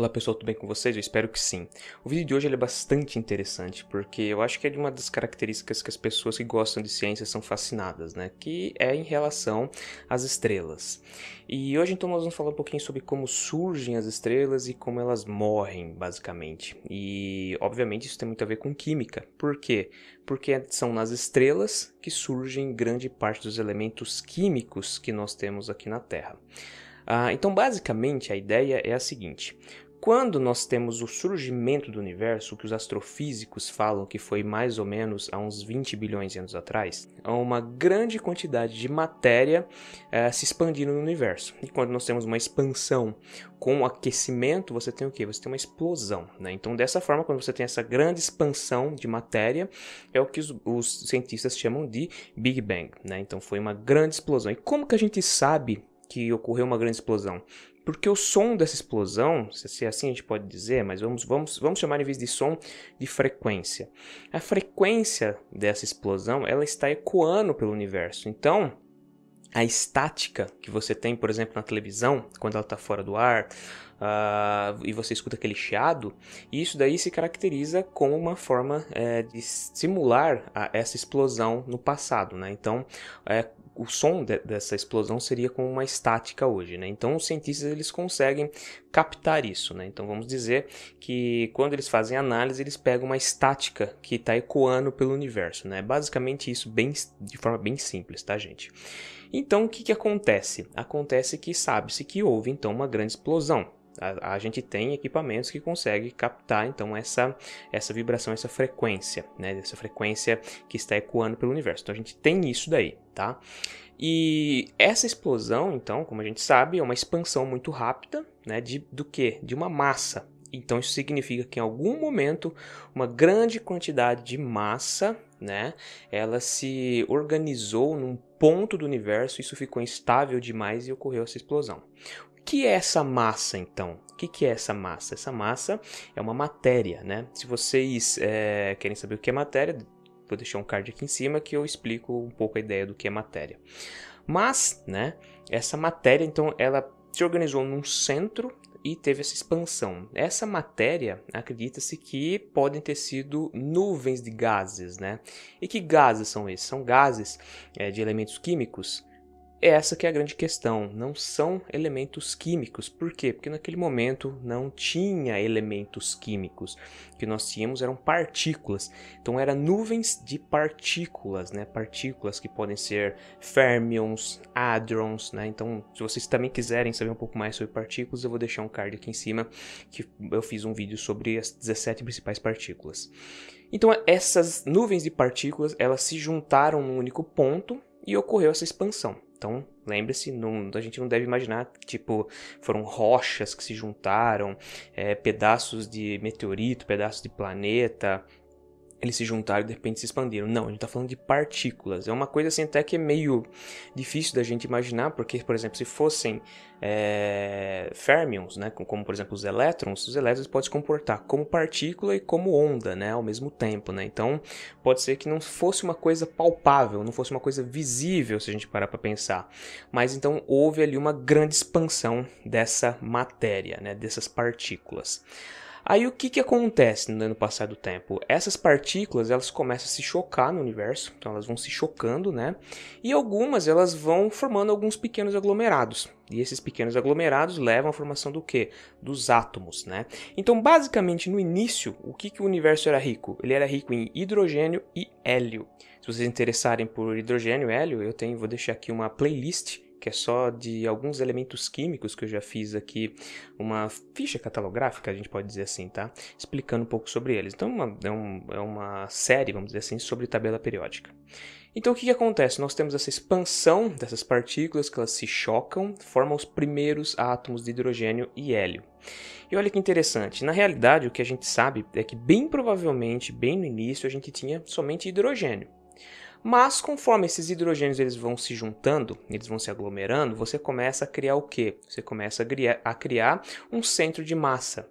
Olá pessoal, tudo bem com vocês? Eu espero que sim. O vídeo de hoje é bastante interessante porque eu acho que é de uma das características que as pessoas que gostam de ciência são fascinadas, né? Que é em relação às estrelas. E hoje então nós vamos falar um pouquinho sobre como surgem as estrelas e como elas morrem, basicamente. E obviamente isso tem muito a ver com química. Por quê? Porque são nas estrelas que surgem grande parte dos elementos químicos que nós temos aqui na Terra. Ah, então, basicamente, a ideia é a seguinte: quando nós temos o surgimento do universo, que os astrofísicos falam que foi mais ou menos há uns 20 bilhões de anos atrás, uma grande quantidade de matéria eh, se expandindo no universo. E quando nós temos uma expansão com aquecimento, você tem o que? Você tem uma explosão. Né? Então, dessa forma, quando você tem essa grande expansão de matéria, é o que os, os cientistas chamam de Big Bang. Né? Então, foi uma grande explosão. E como que a gente sabe que ocorreu uma grande explosão? porque o som dessa explosão, se é assim a gente pode dizer, mas vamos, vamos, vamos chamar em vez de som de frequência. A frequência dessa explosão ela está ecoando pelo universo. Então, a estática que você tem, por exemplo, na televisão, quando ela está fora do ar, uh, e você escuta aquele chiado, isso daí se caracteriza como uma forma é, de simular a, essa explosão no passado. Né? Então, é, o som de, dessa explosão seria como uma estática hoje, né? Então os cientistas eles conseguem captar isso, né? Então vamos dizer que quando eles fazem análise eles pegam uma estática que está ecoando pelo universo, né? Basicamente isso bem de forma bem simples, tá gente? Então o que, que acontece? Acontece que sabe-se que houve então uma grande explosão a, a gente tem equipamentos que conseguem captar então essa, essa vibração, essa frequência, né? Essa frequência que está ecoando pelo universo. Então a gente tem isso daí, tá? E essa explosão, então, como a gente sabe, é uma expansão muito rápida, né? De, do que? De uma massa. Então isso significa que em algum momento uma grande quantidade de massa, né, ela se organizou num ponto do universo, isso ficou instável demais e ocorreu essa explosão que é essa massa então? O que, que é essa massa? Essa massa é uma matéria, né? Se vocês é, querem saber o que é matéria, vou deixar um card aqui em cima que eu explico um pouco a ideia do que é matéria. Mas, né, essa matéria, então, ela se organizou num centro e teve essa expansão. Essa matéria, acredita-se que podem ter sido nuvens de gases, né? E que gases são esses? São gases é, de elementos químicos essa que é a grande questão, não são elementos químicos. Por quê? Porque naquele momento não tinha elementos químicos. O que nós tínhamos eram partículas. Então eram nuvens de partículas, né? Partículas que podem ser fermions, hadrons, né? Então, se vocês também quiserem saber um pouco mais sobre partículas, eu vou deixar um card aqui em cima que eu fiz um vídeo sobre as 17 principais partículas. Então, essas nuvens de partículas, elas se juntaram num único ponto e ocorreu essa expansão. Então, lembre-se, a gente não deve imaginar que tipo, foram rochas que se juntaram, é, pedaços de meteorito, pedaços de planeta, eles se juntaram e de repente se expandiram. Não, a gente está falando de partículas. É uma coisa assim até que é meio difícil da gente imaginar, porque, por exemplo, se fossem é, eh, fermions, né, como por exemplo os elétrons, os elétrons podem se comportar como partícula e como onda, né, ao mesmo tempo, né. Então, pode ser que não fosse uma coisa palpável, não fosse uma coisa visível, se a gente parar para pensar. Mas então houve ali uma grande expansão dessa matéria, né, dessas partículas. Aí o que, que acontece né, no passar do tempo? Essas partículas elas começam a se chocar no universo, então elas vão se chocando, né? E algumas elas vão formando alguns pequenos aglomerados. E esses pequenos aglomerados levam à formação do quê? Dos átomos, né? Então, basicamente, no início, o que, que o universo era rico? Ele era rico em hidrogênio e hélio. Se vocês interessarem por hidrogênio e hélio, eu tenho, vou deixar aqui uma playlist que é só de alguns elementos químicos que eu já fiz aqui, uma ficha catalográfica, a gente pode dizer assim, tá? Explicando um pouco sobre eles. Então é uma, é, um, é uma série, vamos dizer assim, sobre tabela periódica. Então o que, que, acontece? Nós temos essa expansão dessas partículas que elas se chocam, formam os primeiros átomos de hidrogênio e hélio. E olha que interessante, na realidade o que a gente sabe é que bem provavelmente, bem no início, a gente tinha somente hidrogênio. Mas conforme esses hidrogênios eles vão se juntando, eles vão se aglomerando, você começa a criar o quê? Você começa a criar, a criar um centro de massa.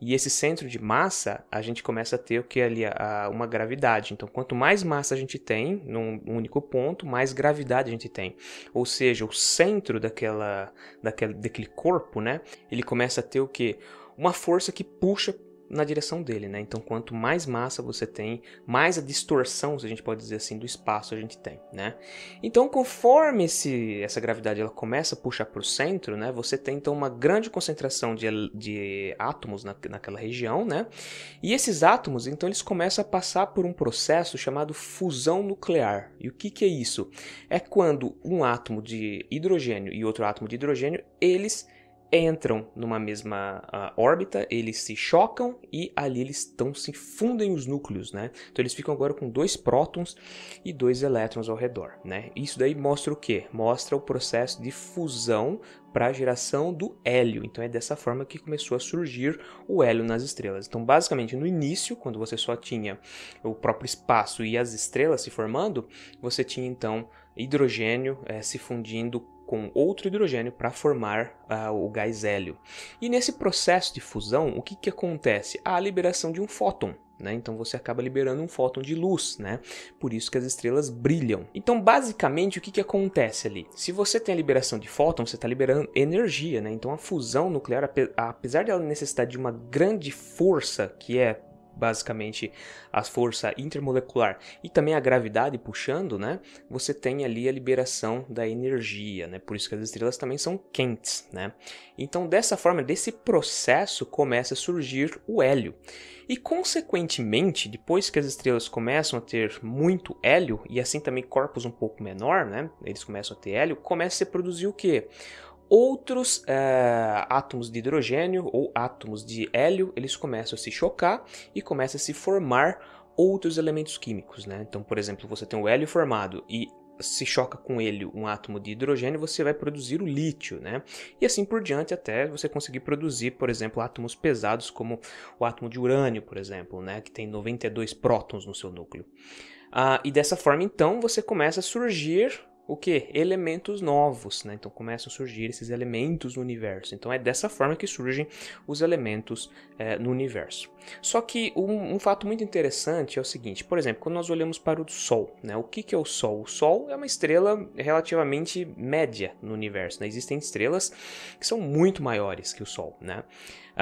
E esse centro de massa, a gente começa a ter o que ali? A, uma gravidade. Então, quanto mais massa a gente tem num único ponto, mais gravidade a gente tem. Ou seja, o centro daquela, daquela, daquele corpo, né? Ele começa a ter o que? Uma força que puxa na direção dele, né? Então, quanto mais massa você tem, mais a distorção, se a gente pode dizer assim, do espaço a gente tem, né? Então, conforme esse, essa gravidade ela começa a puxar para o centro, né? Você tem então uma grande concentração de, de átomos na, naquela região, né? E esses átomos, então, eles começam a passar por um processo chamado fusão nuclear. E o que, que é isso? É quando um átomo de hidrogênio e outro átomo de hidrogênio, eles entram numa mesma ah, órbita, eles se chocam e ali eles estão se fundem os núcleos, né? Então eles ficam agora com dois prótons e dois elétrons ao redor, né? Isso daí mostra o que? Mostra o processo de fusão para a geração do hélio. Então é dessa forma que começou a surgir o hélio nas estrelas. Então basicamente no início, quando você só tinha o próprio espaço e as estrelas se formando, você tinha então hidrogênio é, se fundindo com outro hidrogênio para formar uh, o gás hélio. E nesse processo de fusão, o que, que acontece? A liberação de um fóton. Né? Então você acaba liberando um fóton de luz, né? Por isso que as estrelas brilham. Então, basicamente, o que, que acontece ali? Se você tem a liberação de fóton, você está liberando energia, né? Então a fusão nuclear, apesar dela necessitar de uma grande força, que é basicamente a força intermolecular e também a gravidade puxando, né, você tem ali a liberação da energia, né? Por isso que as estrelas também são quentes, né? Então, dessa forma, desse processo começa a surgir o hélio. E consequentemente, depois que as estrelas começam a ter muito hélio e assim também corpos um pouco menor, né? Eles começam a ter hélio, começa a se produzir o que? outros é, átomos de hidrogênio ou átomos de hélio, eles começam a se chocar e começa a se formar outros elementos químicos, né? Então, por exemplo, você tem o hélio formado e se choca com ele um átomo de hidrogênio, você vai produzir o lítio, né? E assim por diante até você conseguir produzir, por exemplo, átomos pesados como o átomo de urânio, por exemplo, né? Que tem 92 prótons no seu núcleo. Ah, e dessa forma, então, você começa a surgir o que? Elementos novos, né? Então começam a surgir esses elementos no universo. Então é dessa forma que surgem os elementos é, no universo. Só que um, um, fato muito interessante é o seguinte, por exemplo, quando nós olhamos para o Sol, né? O que, que é o Sol? O Sol é uma estrela relativamente média no universo, né? Existem estrelas que são muito maiores que o Sol, né?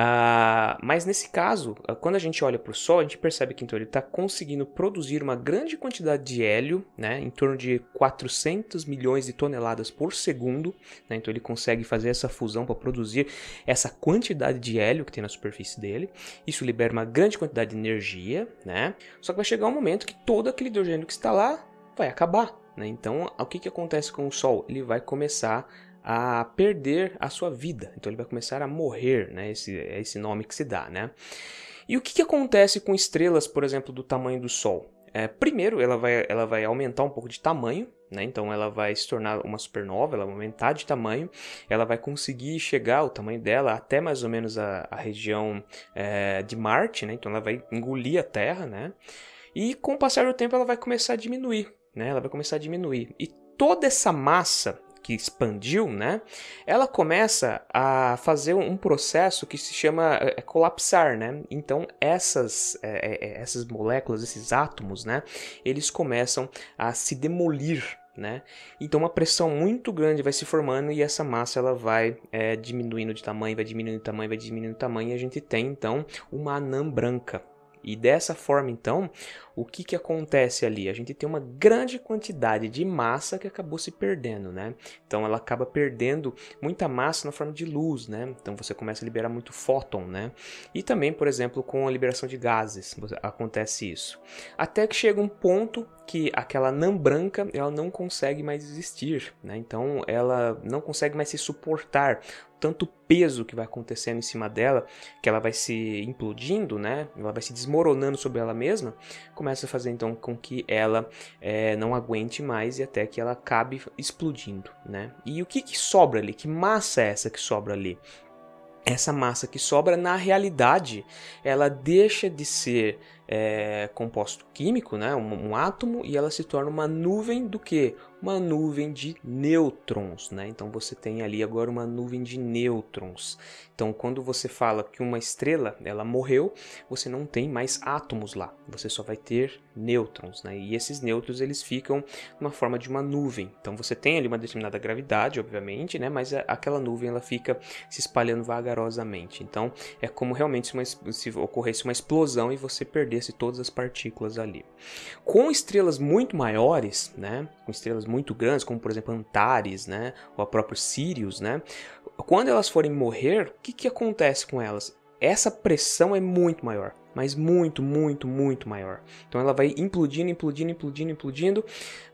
Ah, mas nesse caso, ah, quando a gente olha para o Sol, a gente percebe que então ele está conseguindo produzir uma grande quantidade de hélio, né, em torno de 400 milhões de toneladas por segundo. Né, então ele consegue fazer essa fusão para produzir essa quantidade de hélio que tem na superfície dele. Isso libera uma grande quantidade de energia, né? Só que vai chegar um momento que todo aquele hidrogênio que está lá vai acabar. Né? Então, o que, que acontece com o Sol? Ele vai começar a a perder a sua vida. Então ele vai começar a morrer, né? Esse, é esse nome que se dá, né? E o que, que acontece com estrelas, por exemplo, do tamanho do Sol? É, primeiro, ela vai, ela vai aumentar um pouco de tamanho, né? Então ela vai se tornar uma supernova, ela vai aumentar de tamanho, ela vai conseguir chegar o tamanho dela até mais ou menos a, a região é, de Marte, né? Então ela vai engolir a Terra, né? E com o passar do tempo ela vai começar a diminuir, né? Ela vai começar a diminuir. E toda essa massa que expandiu, né? Ela começa a fazer um processo que se chama eh, eh, colapsar, né? Então essas é, essas moléculas, esses átomos, né? Eles começam a se demolir, né? Então uma pressão muito grande vai se formando e essa massa ela vai é, diminuindo de tamanho, vai diminuindo de tamanho, vai diminuindo de tamanho e a gente tem então uma anã branca, e dessa forma, então, o que, que acontece ali? A gente tem uma grande quantidade de massa que acabou se perdendo, né? Então ela acaba perdendo muita massa na forma de luz, né? Então você começa a liberar muito fóton, né? E também, por exemplo, com a liberação de gases acontece isso. Até que chega um ponto que aquela anã branca ela não consegue mais existir, né? Então ela não consegue mais se suportar, tanto peso que vai acontecendo em cima dela, que ela vai se implodindo, né? Ela vai se desmoronando sobre ela mesma, começa a fazer então com que ela é, não aguente mais e até que ela acabe explodindo, né? E o que, que sobra ali? Que massa é essa que sobra ali? Essa massa que sobra, na realidade, ela deixa de ser é, composto químico, né, um, um, átomo, e ela se torna uma nuvem do que? Uma nuvem de nêutrons. Né? Então você tem ali agora uma nuvem de nêutrons. Então quando você fala que uma estrela ela morreu, você não tem mais átomos lá, você só vai ter nêutrons. Né? E esses nêutrons eles ficam numa forma de uma nuvem. Então você tem ali uma determinada gravidade, obviamente, né? mas aquela nuvem ela fica se espalhando vagarosamente. Então é como realmente se, uma, se ocorresse uma explosão e você perder desapareça todas as partículas ali. Com estrelas muito maiores, né, com estrelas muito grandes, como por exemplo Antares, né, ou a própria Sirius, né, quando elas forem morrer, o que, que acontece com elas? essa pressão é muito maior. Mas muito, muito, muito maior. Então ela vai implodindo, implodindo, implodindo, implodindo.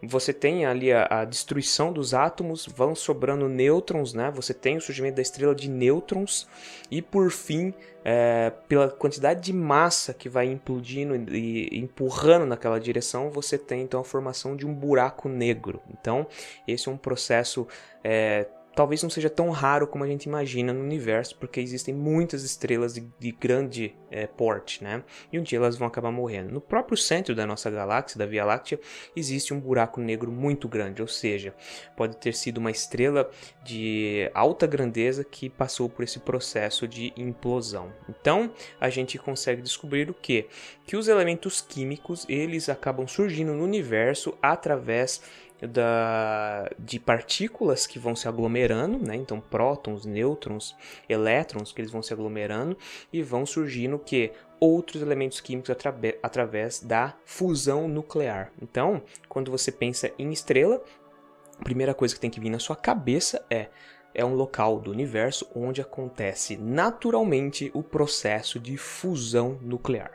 Você tem ali a, a destruição dos átomos, vão sobrando nêutrons, né? Você tem o surgimento da estrela de nêutrons. E por fim, é, pela quantidade de massa que vai implodindo e, e empurrando naquela direção, você tem então a formação de um buraco negro. Então, esse é um processo. É, talvez não seja tão raro como a gente imagina no universo, porque existem muitas estrelas de, de grande é, porte, né? E um dia elas vão acabar morrendo. No próprio centro da nossa galáxia, da Via Láctea, existe um buraco negro muito grande, ou seja, pode ter sido uma estrela de alta grandeza que passou por esse processo de implosão. Então, a gente consegue descobrir o que? Que os elementos químicos, eles acabam surgindo no universo através da, de partículas que vão se aglomerando, né? Então prótons, nêutrons, elétrons que eles vão se aglomerando e vão surgindo que outros elementos químicos através da fusão nuclear. Então, quando você pensa em estrela, a primeira coisa que tem que vir na sua cabeça é é um local do universo onde acontece naturalmente o processo de fusão nuclear.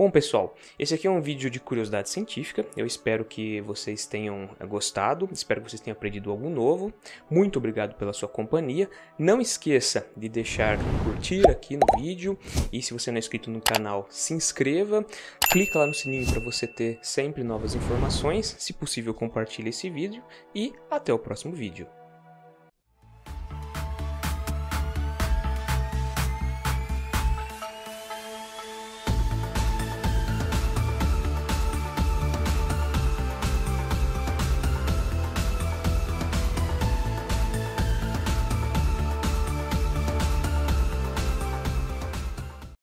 Bom, pessoal, esse aqui é um vídeo de curiosidade científica. Eu espero que vocês tenham gostado, espero que vocês tenham aprendido algo novo. Muito obrigado pela sua companhia. Não esqueça de deixar um curtir aqui no vídeo e se você não é inscrito no canal, se inscreva. Clica lá no sininho para você ter sempre novas informações. Se possível, compartilhe esse vídeo e até o próximo vídeo.